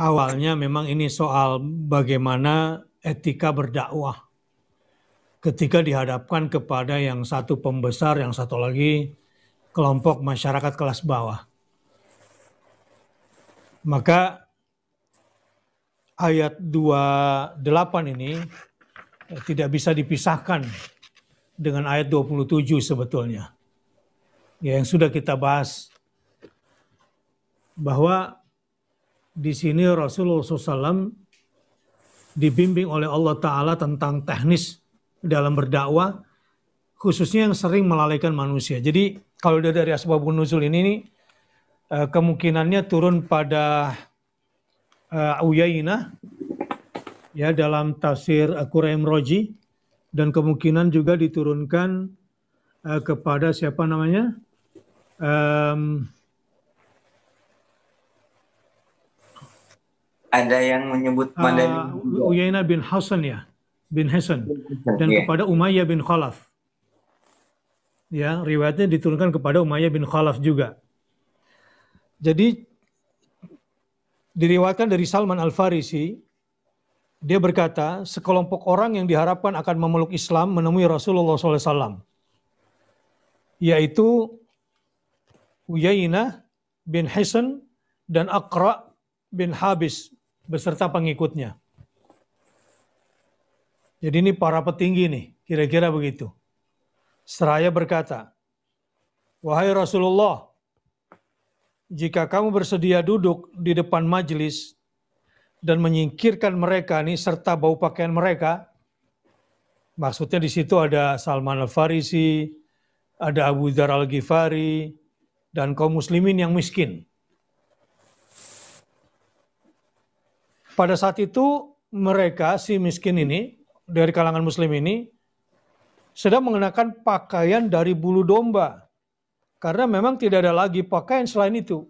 awalnya memang ini soal bagaimana etika berdakwah ketika dihadapkan kepada yang satu pembesar, yang satu lagi kelompok masyarakat kelas bawah. Maka ayat 28 ini tidak bisa dipisahkan dengan ayat 27 sebetulnya. Ya, yang sudah kita bahas bahwa di sini Rasulullah SAW dibimbing oleh Allah Ta'ala tentang teknis dalam berdakwah, khususnya yang sering melalaikan manusia. Jadi kalau dari asbabun nuzul ini, ini eh, kemungkinannya turun pada uh, Uyainah ya dalam tafsir eh, Quraim Roji dan kemungkinan juga diturunkan uh, kepada siapa namanya um, ada yang menyebut Madani ah, uh, Uyainah bin Hasan ya bin Hasan dan yeah. kepada Umayyah bin Khalaf ya riwayatnya diturunkan kepada Umayyah bin Khalaf juga jadi diriwayatkan dari Salman Al Farisi dia berkata sekelompok orang yang diharapkan akan memeluk Islam menemui Rasulullah SAW yaitu Uyainah bin Hasan dan Akra bin Habis beserta pengikutnya. Jadi ini para petinggi nih, kira-kira begitu. Seraya berkata, Wahai Rasulullah, jika kamu bersedia duduk di depan majelis dan menyingkirkan mereka nih serta bau pakaian mereka, maksudnya di situ ada Salman Al-Farisi, ada Abu Dhar Al-Ghifari, dan kaum muslimin yang miskin. Pada saat itu mereka si miskin ini dari kalangan muslim ini sedang mengenakan pakaian dari bulu domba. Karena memang tidak ada lagi pakaian selain itu.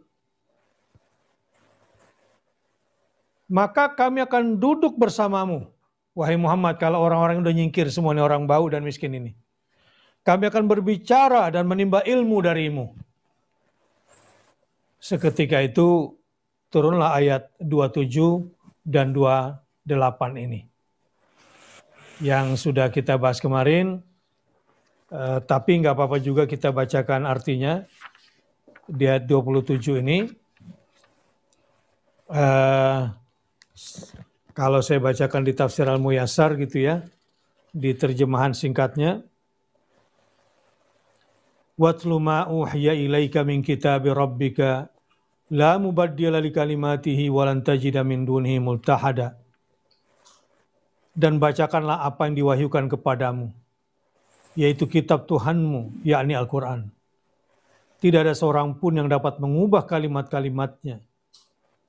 Maka kami akan duduk bersamamu. Wahai Muhammad, kalau orang-orang yang udah nyingkir semuanya orang bau dan miskin ini. Kami akan berbicara dan menimba ilmu darimu. Seketika itu turunlah ayat 27 dan 28 ini. Yang sudah kita bahas kemarin, eh, tapi nggak apa-apa juga kita bacakan artinya. Di ayat 27 ini, eh, kalau saya bacakan di tafsir Al-Muyasar gitu ya, di terjemahan singkatnya, Watlu ma uhiya ilaika min kitabi rabbika La mubaddila li kalimatihi walan tajida min dunhi multahada. Dan bacakanlah apa yang diwahyukan kepadamu, yaitu kitab Tuhanmu, yakni Al-Quran. Tidak ada seorang pun yang dapat mengubah kalimat-kalimatnya,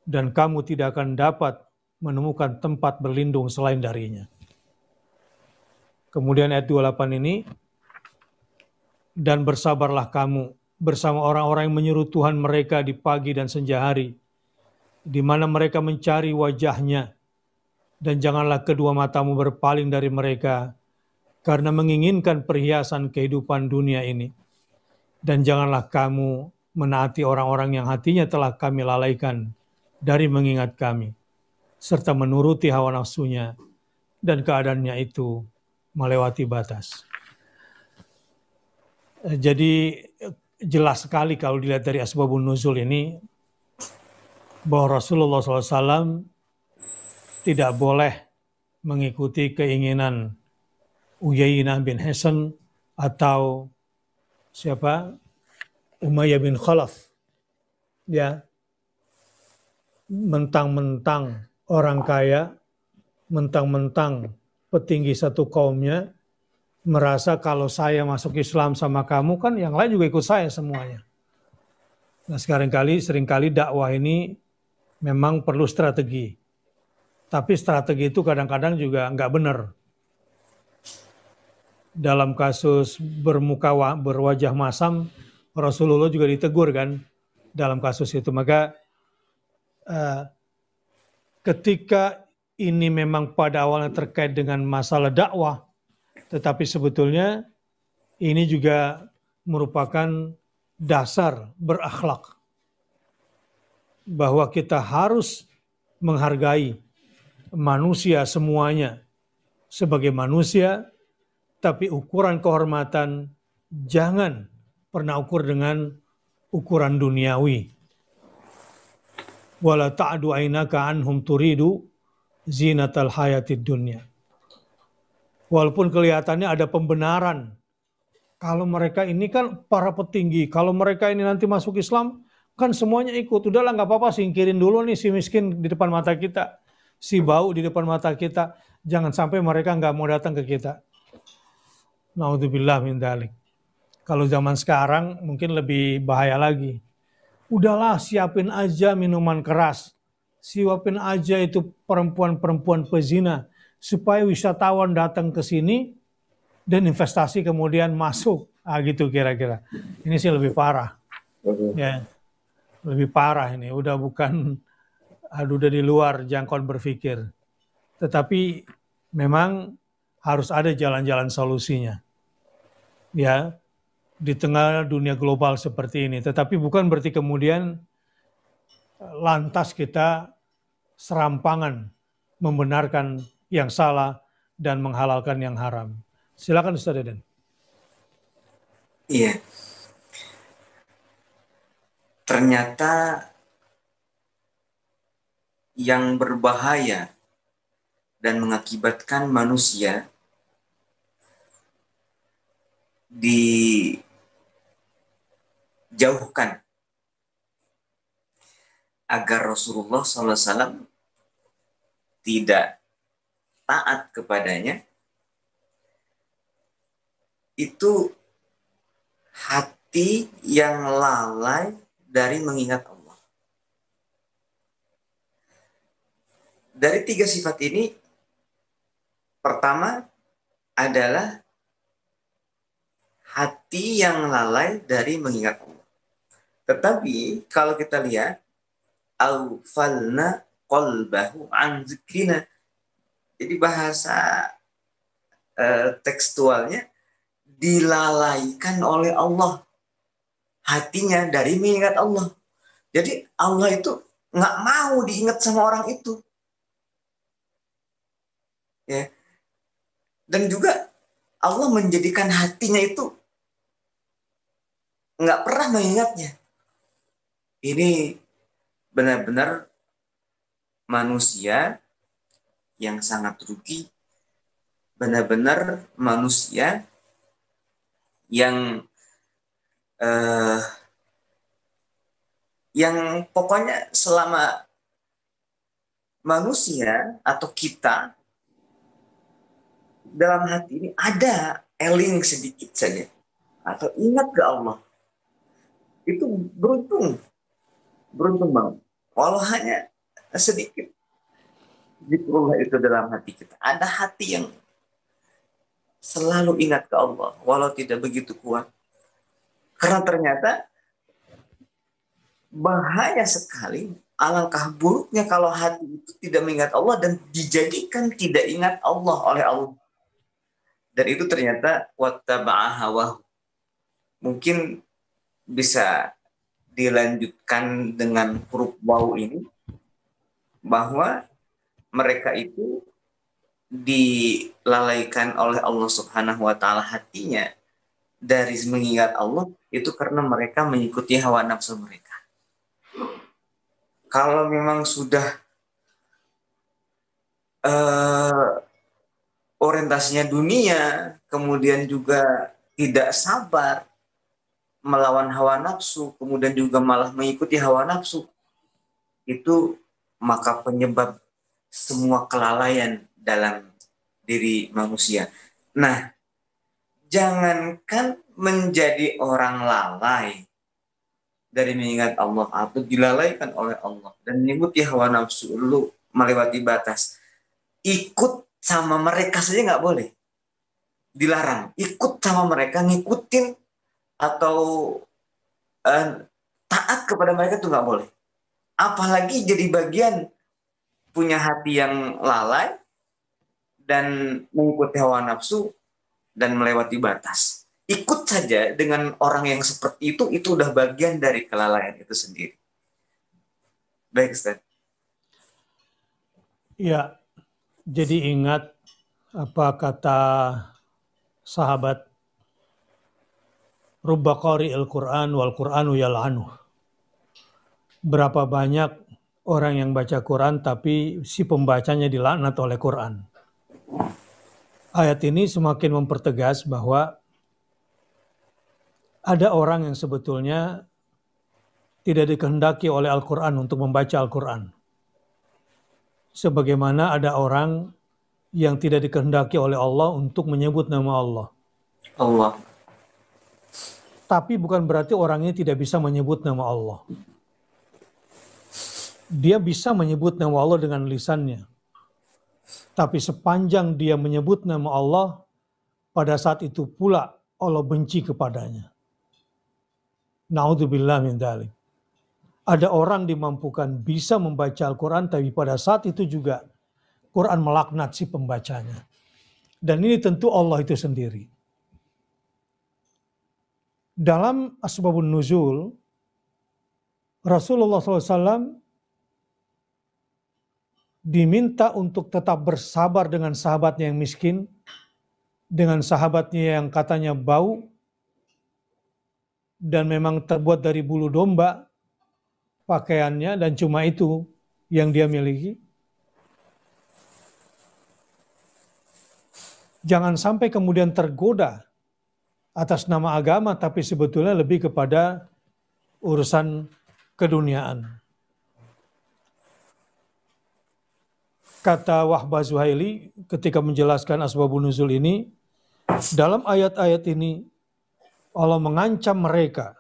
dan kamu tidak akan dapat menemukan tempat berlindung selain darinya. Kemudian ayat 28 ini, dan bersabarlah kamu bersama orang-orang yang menyuruh Tuhan mereka di pagi dan senja hari, di mana mereka mencari wajahnya, dan janganlah kedua matamu berpaling dari mereka, karena menginginkan perhiasan kehidupan dunia ini. Dan janganlah kamu menaati orang-orang yang hatinya telah kami lalaikan dari mengingat kami, serta menuruti hawa nafsunya, dan keadaannya itu melewati batas. Eh, jadi jelas sekali kalau dilihat dari asbabun nuzul ini bahwa Rasulullah SAW tidak boleh mengikuti keinginan Uyainah bin Hasan atau siapa Umayyah bin Khalaf ya mentang-mentang orang kaya mentang-mentang petinggi satu kaumnya merasa kalau saya masuk Islam sama kamu kan yang lain juga ikut saya semuanya. Nah sekarang seringkali seringkali dakwah ini memang perlu strategi. Tapi strategi itu kadang-kadang juga nggak benar. Dalam kasus bermuka berwajah masam, Rasulullah juga ditegur kan dalam kasus itu. Maka eh, ketika ini memang pada awalnya terkait dengan masalah dakwah, tetapi sebetulnya ini juga merupakan dasar berakhlak bahwa kita harus menghargai manusia semuanya sebagai manusia tapi ukuran kehormatan jangan pernah ukur dengan ukuran duniawi wala ta'du ainaka anhum turidu zinatal hayatid dunya Walaupun kelihatannya ada pembenaran. Kalau mereka ini kan para petinggi, kalau mereka ini nanti masuk Islam, kan semuanya ikut. Udahlah nggak apa-apa singkirin dulu nih si miskin di depan mata kita. Si bau di depan mata kita. Jangan sampai mereka nggak mau datang ke kita. Naudzubillah min dalik. Kalau zaman sekarang mungkin lebih bahaya lagi. Udahlah siapin aja minuman keras siapin aja itu perempuan-perempuan pezina supaya wisatawan datang ke sini dan investasi kemudian masuk ah gitu kira-kira ini sih lebih parah ya lebih parah ini udah bukan aduh udah di luar jangkauan berpikir tetapi memang harus ada jalan-jalan solusinya ya di tengah dunia global seperti ini tetapi bukan berarti kemudian eh, lantas kita serampangan membenarkan yang salah dan menghalalkan yang haram. Silakan Ustaz Deden. Iya. Ternyata yang berbahaya dan mengakibatkan manusia dijauhkan agar Rasulullah SAW tidak taat kepadanya, itu hati yang lalai dari mengingat Allah. Dari tiga sifat ini, pertama adalah hati yang lalai dari mengingat Allah. Tetapi kalau kita lihat, al qalbahu an zikrina jadi bahasa eh, tekstualnya dilalaikan oleh Allah hatinya dari mengingat Allah. Jadi Allah itu nggak mau diingat sama orang itu. Ya. Dan juga Allah menjadikan hatinya itu nggak pernah mengingatnya. Ini benar-benar manusia yang sangat rugi benar-benar manusia yang eh, yang pokoknya selama manusia atau kita dalam hati ini ada eling sedikit saja atau ingat ke Allah itu beruntung beruntung banget walau hanya sedikit zikrullah itu dalam hati kita. Ada hati yang selalu ingat ke Allah, walau tidak begitu kuat. Karena ternyata bahaya sekali, alangkah buruknya kalau hati itu tidak mengingat Allah dan dijadikan tidak ingat Allah oleh Allah. Dan itu ternyata wattaba'ahawahu. Mungkin bisa dilanjutkan dengan huruf wau ini bahwa mereka itu dilalaikan oleh Allah Subhanahu wa taala hatinya dari mengingat Allah itu karena mereka mengikuti hawa nafsu mereka. Kalau memang sudah uh, orientasinya dunia, kemudian juga tidak sabar melawan hawa nafsu, kemudian juga malah mengikuti hawa nafsu, itu maka penyebab semua kelalaian dalam diri manusia. Nah, jangankan menjadi orang lalai dari mengingat Allah atau dilalaikan oleh Allah dan ya hawa nafsu lu melewati batas ikut sama mereka saja nggak boleh dilarang ikut sama mereka ngikutin atau uh, taat kepada mereka tuh nggak boleh apalagi jadi bagian punya hati yang lalai dan mengikuti hawa nafsu dan melewati batas. Ikut saja dengan orang yang seperti itu, itu udah bagian dari kelalaian itu sendiri. Baik, Ustaz. Ya, jadi ingat apa kata sahabat Rubba qari al-Qur'an wal Qur'anu yal'anuh. Berapa banyak orang yang baca Quran tapi si pembacanya dilaknat oleh Quran. Ayat ini semakin mempertegas bahwa ada orang yang sebetulnya tidak dikehendaki oleh Al-Quran untuk membaca Al-Quran. Sebagaimana ada orang yang tidak dikehendaki oleh Allah untuk menyebut nama Allah. Allah. Tapi bukan berarti orangnya tidak bisa menyebut nama Allah dia bisa menyebut nama Allah dengan lisannya. Tapi sepanjang dia menyebut nama Allah, pada saat itu pula Allah benci kepadanya. Naudzubillah min dalik. Ada orang dimampukan bisa membaca Al-Quran, tapi pada saat itu juga Quran melaknat si pembacanya. Dan ini tentu Allah itu sendiri. Dalam Asbabun Nuzul, Rasulullah SAW diminta untuk tetap bersabar dengan sahabatnya yang miskin, dengan sahabatnya yang katanya bau, dan memang terbuat dari bulu domba pakaiannya dan cuma itu yang dia miliki. Jangan sampai kemudian tergoda atas nama agama tapi sebetulnya lebih kepada urusan keduniaan. kata Wahbah Zuhaili ketika menjelaskan asbabun nuzul ini, dalam ayat-ayat ini Allah mengancam mereka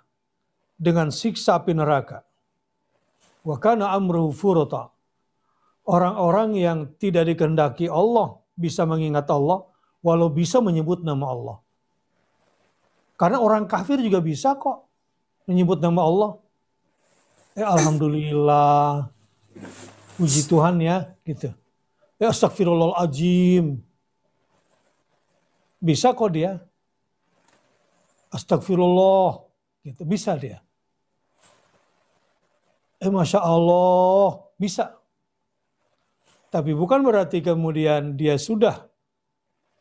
dengan siksa api neraka. Wa kana amruhu furata. Orang-orang yang tidak dikehendaki Allah bisa mengingat Allah walau bisa menyebut nama Allah. Karena orang kafir juga bisa kok menyebut nama Allah. Eh, alhamdulillah. Puji Tuhan ya, gitu. Ya astagfirullahaladzim. Bisa kok dia. Astagfirullah. Gitu. Bisa dia. Eh Masya Allah. Bisa. Tapi bukan berarti kemudian dia sudah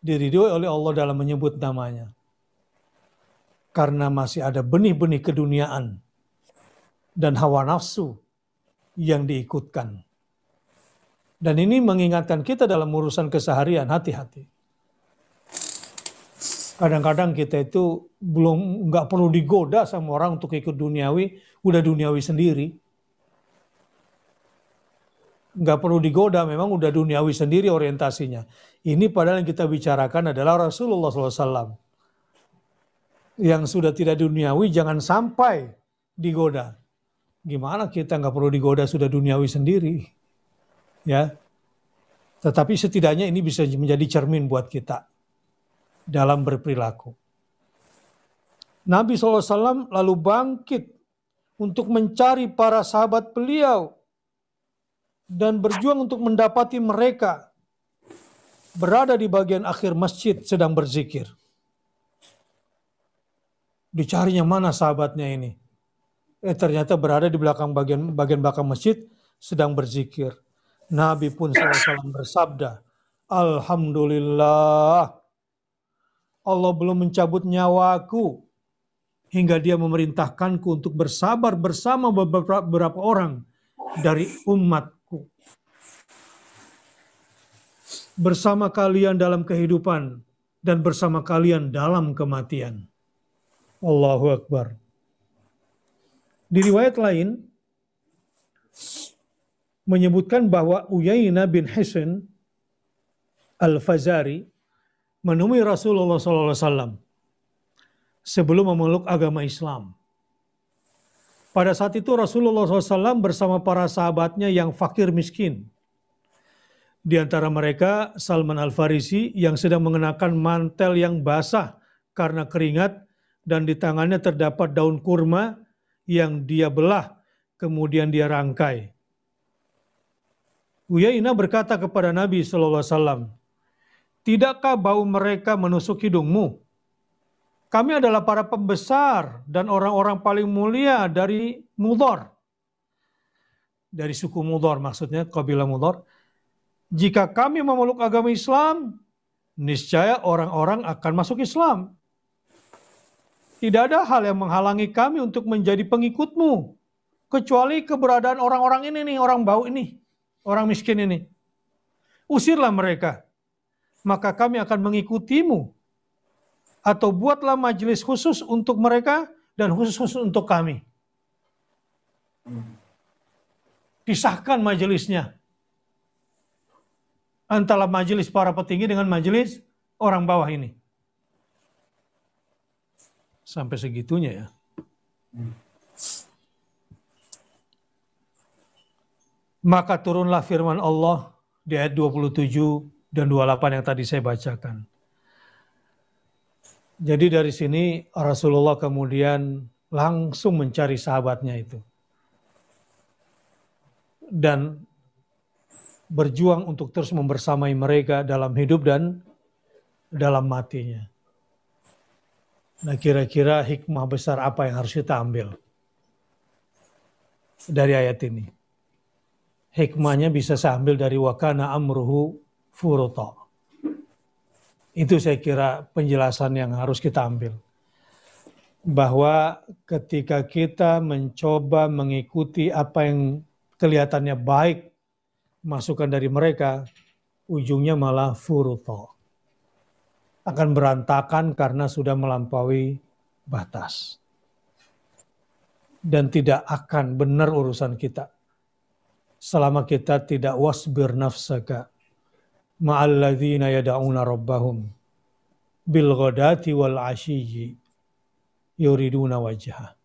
diridhoi oleh Allah dalam menyebut namanya. Karena masih ada benih-benih keduniaan dan hawa nafsu yang diikutkan. Dan ini mengingatkan kita dalam urusan keseharian, hati-hati. Kadang-kadang kita itu belum nggak perlu digoda sama orang untuk ikut duniawi, udah duniawi sendiri. Nggak perlu digoda, memang udah duniawi sendiri orientasinya. Ini padahal yang kita bicarakan adalah Rasulullah SAW. Yang sudah tidak duniawi jangan sampai digoda. Gimana kita nggak perlu digoda sudah duniawi sendiri? Ya. Tetapi setidaknya ini bisa menjadi cermin buat kita dalam berperilaku. Nabi SAW lalu bangkit untuk mencari para sahabat beliau dan berjuang untuk mendapati mereka berada di bagian akhir masjid sedang berzikir. Dicarinya mana sahabatnya ini? Eh ternyata berada di belakang bagian bagian belakang masjid sedang berzikir. Nabi pun SAW bersabda, Alhamdulillah, Allah belum mencabut nyawaku hingga dia memerintahkanku untuk bersabar bersama beberapa orang dari umatku. Bersama kalian dalam kehidupan dan bersama kalian dalam kematian. Allahu Akbar. Di riwayat lain, menyebutkan bahwa Uyainah bin Hisn Al-Fazari menemui Rasulullah SAW sebelum memeluk agama Islam. Pada saat itu Rasulullah SAW bersama para sahabatnya yang fakir miskin. Di antara mereka Salman Al-Farisi yang sedang mengenakan mantel yang basah karena keringat dan di tangannya terdapat daun kurma yang dia belah kemudian dia rangkai. Uyainah berkata kepada Nabi Shallallahu Alaihi Wasallam, tidakkah bau mereka menusuk hidungmu? Kami adalah para pembesar dan orang-orang paling mulia dari Mudor. Dari suku Mudor maksudnya, kabilah Mudor. Jika kami memeluk agama Islam, niscaya orang-orang akan masuk Islam. Tidak ada hal yang menghalangi kami untuk menjadi pengikutmu. Kecuali keberadaan orang-orang ini nih, orang bau ini orang miskin ini. Usirlah mereka, maka kami akan mengikutimu. Atau buatlah majelis khusus untuk mereka dan khusus-khusus untuk kami. Pisahkan majelisnya. Antara majelis para petinggi dengan majelis orang bawah ini. Sampai segitunya ya. Hmm. Maka turunlah firman Allah di ayat 27 dan 28 yang tadi saya bacakan. Jadi dari sini Rasulullah kemudian langsung mencari sahabatnya itu. Dan berjuang untuk terus membersamai mereka dalam hidup dan dalam matinya. Nah kira-kira hikmah besar apa yang harus kita ambil dari ayat ini? hikmahnya bisa saya ambil dari wakana amruhu furuto. Itu saya kira penjelasan yang harus kita ambil. Bahwa ketika kita mencoba mengikuti apa yang kelihatannya baik, masukan dari mereka, ujungnya malah furuto. Akan berantakan karena sudah melampaui batas. Dan tidak akan benar urusan kita selama kita tidak wasbir nafsaka ma'alladzina yada'una rabbahum bil ghadati wal ashiyyi yuriduna wajhah